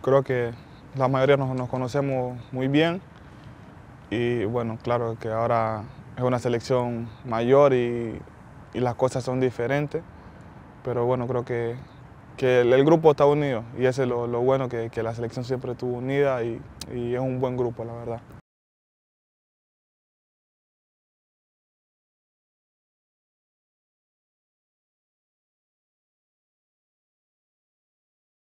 creo que la mayoría nos, conocemos muy bien y bueno, claro que ahora es una selección mayor y, las cosas son diferentes, pero bueno, creo que, el, grupo está unido y ese es lo, bueno, que, la selección siempre estuvo unida y es un buen grupo, la verdad.